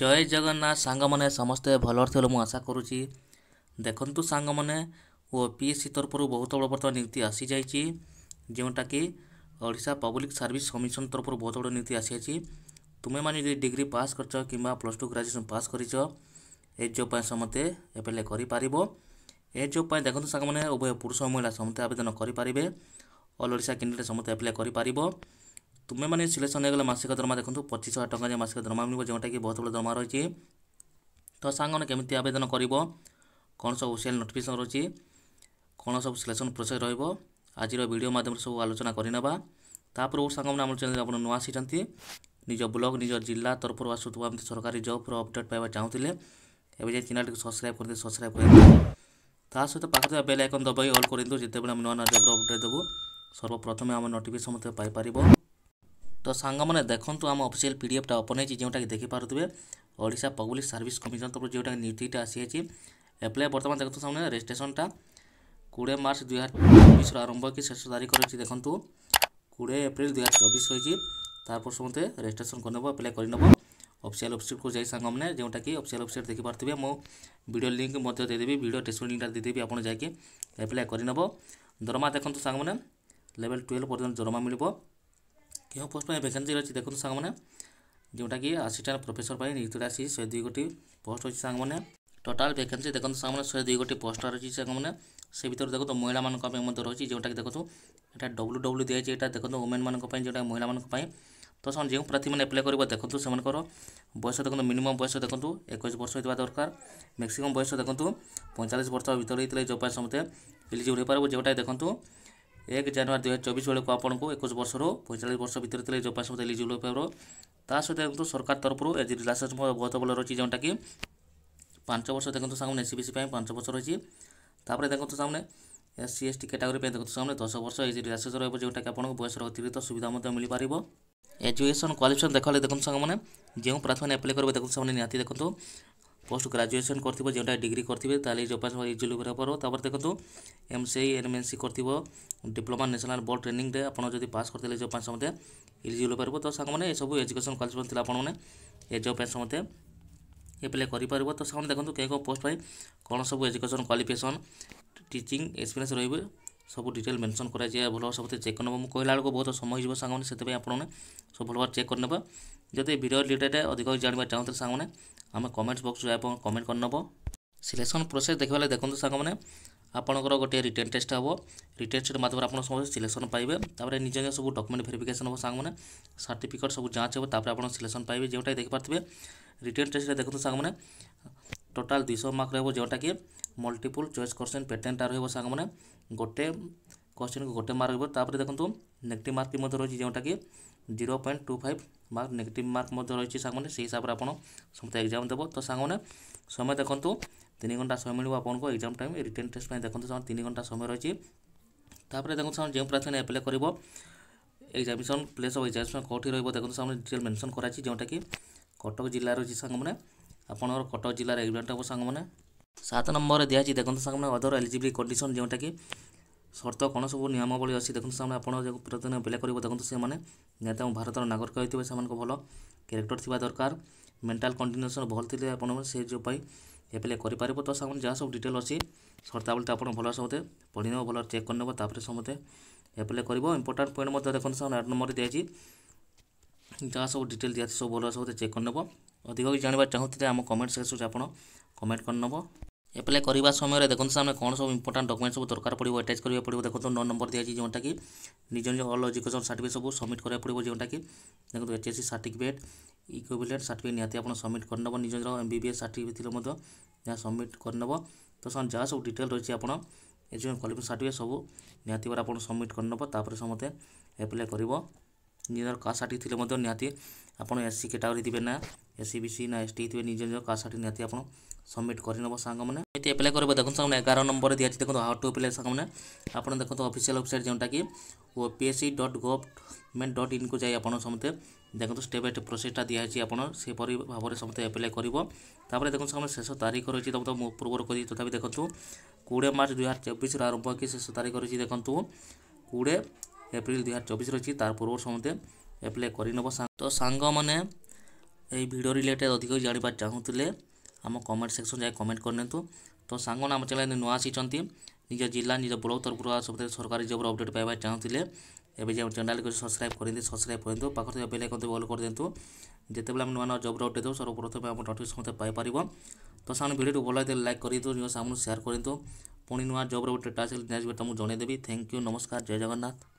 জয় জগন্নাଥ ସାଙ୍ଗମାନେ ସମସ୍ତେ ଭଲରେ ଥିଲ ମୁଁ ଆଶା କରୁଛି ଦେଖନ୍ତୁ ସାଙ୍ଗମାନେ ଓ ପି ଏସ୍ ସି ତରଫରୁ ବହୁତ ବଡ଼ ବର୍ତ୍ତମାନ ନିଯୁକ୍ତି ଆସିଯାଇଛି ଯେଉଁଟାକି ଓଡ଼ିଶା ପବ୍ଲିକ୍ ସର୍ଭିସ୍ କମିଶନ ତରଫରୁ ବହୁତ ବଡ଼ ନିଯୁକ୍ତି ଆସିଯାଇଛି ତୁମେମାନେ ଯଦି ଡିଗ୍ରୀ ପାସ୍ କରିଛ କିମ୍ବା ପ୍ଲସ୍ ଟୁ ଗ୍ରାଜୁଏସନ୍ ପାସ୍ କରିଛ ଏ ଜବ୍ ପାଇଁ ସମସ୍ତେ ଆପ୍ଲାଏ କରିପାରିବ ଏ ଜବ୍ ପାଇଁ ଦେଖନ୍ତୁ ସାଙ୍ଗମାନେ ଉଭୟ ପୁରୁଷ ଓ ମହିଳା ସମସ୍ତେ ଆବେଦନ କରିପାରିବେ ଅଲ୍ ଓଡ଼ିଶା କ୍ୟାଣ୍ଡିଡେଟ୍ ସମସ୍ତେ ଆପ୍ଲାଏ କରିପାରିବ ତୁମେମାନେ ସିଲେକ୍ସନ୍ ହୋଇଗଲେ ମାସିକ ଦରମା ଦେଖନ୍ତୁ ପଚିଶ ହଜାର ଟଙ୍କା ଯାଏଁ ମାସିକ ଦରମା ମିଳିବ ଯେଉଁଟାକି ବହୁତ ବଡ଼ ଦରମା ରହିଛି ତ ସାଙ୍ଗମାନେ କେମିତି ଆବେଦନ କରିବ କ'ଣ ସବୁ ଅଫିସିଆଲ୍ ନୋଟିଫିକେସନ୍ ରହିଛି କ'ଣ ସବୁ ସିଲେକ୍ସନ୍ ପ୍ରୋସେସ୍ ରହିବ ଆଜିର ଭିଡ଼ିଓ ମାଧ୍ୟମରେ ସବୁ ଆଲୋଚନା କରିନେବା ତା ପୂର୍ବରୁ ସାଙ୍ଗମାନେ ଆମ ଚ୍ୟାନେଲ୍ ଆପଣ ନୂଆ ଆସିଛନ୍ତି ନିଜ ବ୍ଲଗ୍ ନିଜ ଜିଲ୍ଲା ତରଫରୁ ଆସୁଥିବା ଏମିତି ସରକାରୀ ଜବ୍ର ଅପଡ଼େଟ୍ ପାଇବା ଚାହୁଁଥିଲେ ଏବେ ଯାଇ ଚ୍ୟାନେଲ୍ଟିକୁ ସବସ୍କ୍ରାଇବ୍ କରିଦିଅ ସବସ୍କ୍ରାଇବ୍ କରିଦିଅ ତା ସହିତ ପାଖରେ ବେଲ୍ ଆଇକନ୍ ଦବାଇ ଅଲ୍ କରିଦିଅନ୍ତୁ ଯେତେବେଳେ ଆମେ ନୂଆ ନୂଆ ଜବ୍ର ଅପଡ଼େଟ୍ ଦେବୁ ସର୍ବପ୍ରଥମେ ଆମ ନୋଟିଫିକେସନ୍ ମଧ୍ୟ ପାଇପାରିବ তো ସାଙ୍ଗମାନେ ଦେଖନ୍ତୁ ଆମ ଅଫିସିଆଲ୍ ପି ଡି ଏଫ୍ଟା ଓପନ୍ ହେଇଛି ଯେଉଁଟାକି ଦେଖିପାରୁଥିବେ ଓଡ଼ିଶା ପବ୍ଲିକ୍ ସର୍ଭିସ୍ କମିଶନ୍ ତରଫରୁ ଯେଉଁଟାକି ନିଯୁକ୍ତିଟା ଆସିଯାଇଛି ଆପ୍ଲାଏ ବର୍ତ୍ତମାନ ଦେଖନ୍ତୁ ସାଙ୍ଗମାନେ ରେଜିଷ୍ଟ୍ରେସନ୍ଟା କୋଡ଼ିଏ ମାର୍ଚ୍ଚ ଦୁଇହଜାର ଚବିଶର ଆରମ୍ଭ କି ଶେଷ ତାରିଖ ରହିଛି ଦେଖନ୍ତୁ କୋଡ଼ିଏ ଏପ୍ରିଲ ଦୁଇହଜାର ଚବିଶ ରହିଛି ତାପରେ ସମସ୍ତେ ରେଜିଷ୍ଟ୍ରେସନ୍ କରିନେବ ଆପ୍ଲାଏ କରିନେବ ଅଫିସିଆଲ୍ ୱେବସାଇଟ୍କୁ ଯାଇ ସାଙ୍ଗମାନେ ଯେଉଁଟାକି ଅଫିସିଆଲ୍ ୱେବସାଇଟ୍ ଦେଖିପାରୁଥିବେ ମୁଁ ଭିଡ଼ିଓ ଲିଙ୍କ୍ ମଧ୍ୟ ଦେଇଦେବି ଭିଡ଼ିଓ ଡେସ୍କ୍ରିପ୍ସନ୍ ଲିଙ୍କ୍ଟା ଦେଇଦେବି ଆପଣ ଯାଇକି ଆପ୍ଲାଏ କରିନେବ ଦରମା ଦେଖନ୍ତୁ ସାଙ୍ଗମାନେ ଲେଭେଲ୍ ଟୁଏଲ୍ଭ ପର୍ଯ୍ୟନ୍ତ ଦରମା ମିଳିବ କେଉଁ ପୋଷ୍ଟ ପାଇଁ ଭେକାନ୍ସି ରହିଛି ଦେଖନ୍ତୁ ସାଙ୍ଗମାନେ ଯେଉଁଟାକି ଆସିଷ୍ଟାଣ୍ଟ ପ୍ରଫେସର ପାଇଁ ନିଯୁକ୍ତି ରାଶି ଶହେ ଦୁଇ ଗୋଟି ପୋଷ୍ଟ ଅଛି ସାଙ୍ଗମାନେ ଟୋଟାଲ୍ ଭେକାନ୍ସି ଦେଖନ୍ତୁ ସାଙ୍ଗମାନେ ଶହେ ଦୁଇ ଗୋଟି ପୋଷ୍ଟ ରହିଛି ସାଙ୍ଗମାନେ ସେ ଭିତରୁ ଦେଖନ୍ତୁ ମହିଳାମାନଙ୍କ ପାଇଁ ମଧ୍ୟ ରହିଛି ଯେଉଁଟାକି ଦେଖନ୍ତୁ ଏଇଟା ଡବ୍ଲୁ ଡବ୍ଲୁ ଦିଆଯାଇଛି ଏଇଟା ଦେଖନ୍ତୁ ଓମେନ୍ମାନଙ୍କ ପାଇଁ ଯେଉଁଟା ମହିଳାମାନଙ୍କ ପାଇଁ ତ ସେମାନେ ଯେଉଁ ପ୍ରାର୍ଥୀମାନେ ଆପ୍ଲାଏ କରିବ ଦେଖନ୍ତୁ ସେମାନଙ୍କର ବୟସ ଦେଖନ୍ତୁ ମିନିମମ୍ ବୟସ ଦେଖନ୍ତୁ ଏକୋଇଶ ବର୍ଷ ହୋଇଥିବା ଦରକାର ମ୍ୟାକ୍ସିମମ୍ ବୟସ ଦେଖନ୍ତୁ ପଇଁଚାଳିଶ ବର୍ଷ ଭିତରେ ହେଇଥିଲେ ଯେଉଁ ପାଇଁ ସମସ୍ତେ ଏଲିଜିବୁଲ୍ ହୋଇପାରିବ ଯେଉଁଟା ଦେଖନ୍ତୁ ଏକ ଜାନୁଆରୀ ଦୁଇହଜାର ଚବିଶ ବେଳକୁ ଆପଣଙ୍କୁ ଏକୋଇଶ ବର୍ଷରୁ ପଇଁଚାଳିଶ ବର୍ଷ ଭିତରେ ଥିଲେ ଯେଉଁ ପାସପୋର୍ଟ ଏଲିଜିବଲ୍ ପାଇବ ତା ସହିତ ଦେଖନ୍ତୁ ସରକାର ତରଫରୁ ଏଜି ଲାଇସେନ୍ସ ବହୁତ ଭଲ ରହିଛି ଯେଉଁଟାକି ପାଞ୍ଚ ବର୍ଷ ଦେଖନ୍ତୁ ସାମନେ ଏସ୍ ସି ବି ସି ପାଇଁ ପାଞ୍ଚ ବର୍ଷ ରହିଛି ତାପରେ ଦେଖନ୍ତୁ ସାମନେ S C S T category ପାଇଁ ଦେଖନ୍ତୁ ସାମନେ ଦଶ ବର୍ଷ ଏଜି ଲାଇସେନ୍ସ ରହିବ ଯେଉଁଟାକି ଆପଣଙ୍କୁ ବୟସର ଅତିରିକ୍ତ ସୁବିଧା ମଧ୍ୟ ମିଳିପାରିବ ଏଜୁକେସନ୍ କ୍ୱାଲିଫିକେସନ୍ ଦେଖାଲେ ଦେଖନ୍ତୁ ସାଙ୍ଗମାନେ ଯେଉଁ ପ୍ରାର୍ଥନା ଆପ୍ଲାଏ କରିବେ ଦେଖନ୍ତୁ ସାଙ୍ଗମାନେ ନିହାତି ଦେଖନ୍ତୁ ଗ୍ରାଜୁଏସନ୍ କରିଥିବ পোস্ট গ্রাজুয়েসন করবে যেটা ডিগ্রি করবে তাহলে জব পাস ইজিলি করে পড়ব তারপর দেখুন ଏନ୍ ସି କରିଥିବ ডিপ্লোমা ন্যাশনাল বোর্ড ট্রেনিংরে আপনার যদি পাস করতে জব পাঁচ সময় ইলিজিবল হয়ে তো সাং মানে এসব এজুকেশন কোয়ালিফিকেশন লা আপনার এ জব পাঁচ সময় এপ্লাই করিপার তো সামনে দেখুন কে কেউ পোস্ট পাই কোণ সব এজুকেশন কোয়ালিফিকেসন টিচিং এক্সপিরিয়েন্স রয়েবে সব ডিটেল মেনশন করা যায় ভালোভাবে সবুতে চেক করে নেব মু কহিলা বেড়ে বহুত সময় হয়ে সাং মানে সেই আপনার সব ভালোভাবে চেক করে নেবা যদি ভিডিও রিলেটেড অধিক জাঁয়া চাহুলে সাং মানে আমি কমেন্টস বক্স কমেন্ট করে নেব সিলেকশন প্রোসেস দেখবেলে দেখুন সাং মানে ଆପଣଙ୍କର ଗୋଟିଏ ରିଟର୍ନ ଟେଷ୍ଟ ହେବ ରିଟର୍ନ ଟେଷ୍ଟ ମାଧ୍ୟମରେ ଆପଣ ସମସ୍ତେ ସିଲେକ୍ସନ୍ ପାଇବେ ତାପରେ ନିଜ ନିଜ ସବୁ ଡକୁମେଣ୍ଟ ଭେରିଫିକେସନ୍ ହେବ ସାଙ୍ଗମାନେ ସାର୍ଟିଫିକେଟ୍ ସବୁ ଯାଞ୍ଚ ହେବ ତାପରେ ଆପଣ ସିଲେକ୍ସନ୍ ପାଇବେ ଯେଉଁଟାକି ଦେଖିପାରୁଥିବେ ରିଟର୍ନ ଟେଷ୍ଟରେ ଦେଖନ୍ତୁ ସାଙ୍ଗମାନେ ଟୋଟାଲ୍ ଦୁଇଶହ ମାର୍କ ରହିବ ଯେଉଁଟାକି ମଲ୍ଟିପୁଲ୍ ଚଏସ୍ କୋଶ୍ଚିନ୍ ପେଟେଣ୍ଟଟା ରହିବ ସାଙ୍ଗମାନେ ଗୋଟେ କୋଶ୍ଚିନ୍କୁ ଗୋଟେ ମାର୍କ ରହିବ ତାପରେ ଦେଖନ୍ତୁ ନେଗେଟିଭ୍ ମାର୍କ ମଧ୍ୟ ରହିଛି ଯେଉଁଟାକି zero point two five mark negative mark মধ্যে রয়েছে সাংমানে সেই হিসাবে আপনার সমস্ত এক্সাম দেব তো সাংমানে সময় দেখুন ତିନି ଘଣ୍ଟା ସମୟ ମିଳିବ ଆପଣଙ୍କୁ ଏକ୍ଜାମ୍ ଟାଇମ୍ ରିଟର୍ଣ୍ଣ ଟେଷ୍ଟ ପାଇଁ ଦେଖନ୍ତୁ ସାର୍ ତିନି ଘଣ୍ଟା ସମୟ ରହିଛି ତାପରେ ଦେଖନ୍ତୁ ସାର୍ ଯେଉଁ ପ୍ରାର୍ଥୀ ଆପ୍ଲାଏ କରିବ ଏକ୍ଜାମିନେସନ୍ ପ୍ଲେସ୍ ଅଫ୍ ଏକ୍ଜାମିନେସନ୍ କେଉଁଠି ରହିବ ଦେଖନ୍ତୁ ସାର୍ ଡିଟେଲ୍ ମେନସନ୍ କରାଯାଇଛି ଯେଉଁଟାକି କଟକ ଜିଲ୍ଲା ରହିଛି ସାଙ୍ଗମାନେ ଆପଣଙ୍କର କଟକ ଜିଲ୍ଲାର ଏଗ୍ରିମେଣ୍ଟ ହେବ ସାଙ୍ଗମାନେ ସାତ ନମ୍ବରରେ ଦିଆଯାଇଛି ଦେଖନ୍ତୁ ସାଙ୍ଗମାନେ ଅଦର ଏଲିଜିବିଲିଟି କଣ୍ଡିସନ୍ ଯେଉଁଟାକି ସର୍ତ୍ତ କ'ଣ ସବୁ ନିୟମାବଳୀ ଅଛି ଦେଖନ୍ତୁ ସାଙ୍ଗମାନେ ଆପଣ ଯେଉଁ ପ୍ରାର୍ଥୀ ଆପ୍ଲାଏ କରିବ ଦେଖନ୍ତୁ ସେମାନେ ନିହାତି ଆମ ଭାରତର ନାଗରିକ ହୋଇଥିବେ ସେମାନଙ୍କ ଭଲ କ୍ୟାରେକ୍ଟର ଥିବା ଦରକାର ମେଣ୍ଟାଲ କଣ୍ଡିନେସନ୍ ଭଲ ଥିଲେ ଆପଣ ସେ ଯେଉଁ ପାଇଁ ଏପ୍ଲାଏ କରିପାରିବ ତ ସାମାନ ଯାହା ସବୁ ଡିଟେଲ୍ ଅଛି ସର୍ତ୍ତାବଳୀଟା ଆପଣ ଭଲ ସମସ୍ତେ ପଢ଼ିନେବ ଭଲ ଚେକ୍ କରିନେବ ତାପରେ ସମସ୍ତେ ଆପ୍ଲାଏ କରିବ ଇମ୍ପୋର୍ଟାଣ୍ଟ ପଏଣ୍ଟ ମଧ୍ୟ ଦେଖନ୍ତୁ ସାମାନ ଆଠ ନମ୍ବରରେ ଦିଆଯାଇଛି ଯାହା ସବୁ ଡିଟେଲ୍ ଦିଆଛି ସବୁ ଭଲ ସମସ୍ତେ ଚେକ୍ କରିନେବ ଅଧିକ ବି ଜାଣିବାକୁ ଚାହୁଁଥିଲେ ଆମ କମେଣ୍ଟ ସେକ୍ସନରେ ଆପଣ କମେଣ୍ଟ କରିନେବ এপ্লাই করা সময় দেখুন সামনে কোণ সব ইম্পর্টাট ডকুমেন্ট সব দরকার পড়ব আটাচ করা পড়ব দেখুন ন নম্বর দিয়েছে যেটা কি নিজ নিজ অল এজুকেশন সার্টিফিকেট সব সবমিট করা পড়ব যেটা কি দেখুন এইচএসসি সার্টিফিকেট ইকুইভ্যালেন্ট সার্টিফিকেট নিহতি আপনার সবমিট করে নেব নিজ এমবিবিএস সার্টিফিকেট ଥିଲେ ମଧ୍ୟ ଯାହା ସବମିଟ୍ କରିନେବ ତ ସେମାନେ ଯାହା ସବୁ ଡିଟେଲ୍ ରହିଛି ଆପଣ ଏଜୁକେସନ୍ କ୍ୱାଲିଫିକେସନ୍ ସାର୍ଟିଫିକେଟ୍ ସବୁ ନିହାତି ଭାବରେ ଆପଣ ସବମିଟ୍ କରିନେବ ତାପରେ ସମସ୍ତେ ଆପ୍ଲାଏ କରିବ ନିଜର କାଷ୍ଟ ସାର୍ଟିଫିକେଟ୍ ଥିଲେ ମଧ୍ୟ ନିହାତି ଆପଣ ଏସ୍ ସି କାଟାଗୋରୀ ଥିବେ ନା ଏସ୍ ସି ବି ସି ନା ଏସ୍ ଟି ଥିବେ ନିଜ ନିଜ କାଷ୍ଟ ସାର୍ଟିଫିକେଟ୍ ନିହାତି ଆପଣ ସବମିଟ୍ କରିନେବ ସାଙ୍ଗମାନେ କେମିତି ଆପ୍ଲାଏ କରିବେ ଦେଖନ୍ତୁ ସାଙ୍ଗମାନେ ଏଗାର ନମ୍ବରରେ ଦିଆଛି ଦେଖନ୍ତୁ ହାଉ ଟୁ ଆପ୍ଲାଏ ସାଙ୍ଗମାନେ ଆପଣ ଦେଖନ୍ତୁ ଅଫିସିଆଲ ୱେବସାଇଟ୍ ଯେଉଁଟାକି O P S C dot government dot ଇନ୍କୁ ଯାଇ ଆପଣ ସମସ୍ତେ ଦେଖନ୍ତୁ ଷ୍ଟେପ୍ ବାଇ ଷ୍ଟେପ୍ ପ୍ରୋସେସ୍ଟା ଦିଆହେଇଛି ଆପଣ ସେପରି ଭାବରେ ସମସ୍ତେ ଆପ୍ଲାଏ କରିବ ତାପରେ ଦେଖନ୍ତୁ ସାଙ୍ଗମାନେ ଶେଷ ତାରିଖ ରହିଛି ତମେ ତ ମୁଁ ପୂର୍ବରୁ କହିଛି ତଥାପି ଦେଖନ୍ତୁ କୋଡ଼ିଏ ମାର୍ଚ୍ଚ ଦୁଇହଜାର ଚବିଶର ଆରମ୍ଭ କି ଶେଷ ତାରିଖ ରହିଛି ଦେଖନ୍ତୁ କୋଡ଼ିଏ ଏପ୍ରିଲ ଦୁଇହଜାର ଚବିଶ ରହିଛି ତାର ପୂର୍ବରୁ ସମସ୍ତେ ଆପ୍ଲାଏ କରିନେବ ତ ସାଙ୍ଗମାନେ ଏହି ଭିଡ଼ିଓ ରିଲେଟେଡ଼୍ ଅଧିକ ଜାଣିବା ଚାହୁଁଥିଲେ ଆମ କମେଣ୍ଟ ସେକ୍ସନ୍ ଯାଇ କମେଣ୍ଟ କରିନିଅନ୍ତୁ ତ ସାଙ୍ଗମାନେ ଆମ ଚ୍ୟାନେଲ୍ ନୂଆ ଆସିଛନ୍ତି ନିଜ ଜିଲ୍ଲା ନିଜ ବ୍ଲକ ତରଫରୁ ସବୁଥିରେ ସରକାରୀ ଜବ୍ର ଅପଡ଼େଟ୍ ପାଇବା ଚାହୁଁଥିଲେ ଏବେ ଯେଉଁ ଚ୍ୟାନେଲ୍କୁ ସବସ୍କ୍ରାଇବ୍ କରିଦିଅନ୍ତୁ ସବସ୍କ୍ରାଇବ୍ କରିଦିଅନ୍ତୁ ପାଖରେ ଥିବା ବେଲ୍ ଆଇକନ୍କୁ ଅଲ୍ କରିଦିଅନ୍ତୁ ଯେତେବେଳେ ଆମେ ନୂଆ ନୂଆ ଜବ୍ର ଅପଡ଼େଟ୍ ଦେବୁ ସର୍ବପ୍ରଥମେ ଆମ ନୋଟିଫିକେସନ୍ ପାଇପାରିବ ତ ସାଙ୍ଗମାନେ ଭିଡ଼ିଓଟି ଭଲ ଲାଗିଥିଲେ ଲାଇକ୍ କରିଦିଅନ୍ତୁ ନିଜ ସାଙ୍ଗମାନଙ୍କୁ ସେୟାର୍ କରିଦିଅନ୍ତୁ ପୁଣି ନୂଆ ଜବ୍ର ଗୋଟେ ଟାସ୍କ ଆସିଲେ ନେକ୍ସଟ ଭିଡ଼ିଓ ମୁଁ ଜଣାଇଦେବି ଥ୍ୟାଙ୍କ ୟୁ ନମସ୍କାର ଜୟ ଜଗନ୍ନାଥ